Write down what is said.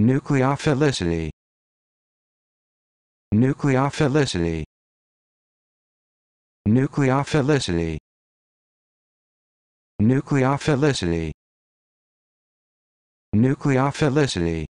Nucleophilicity. Nucleophilicity. Nucleophilicity. Nucleophilicity. Nucleophilicity.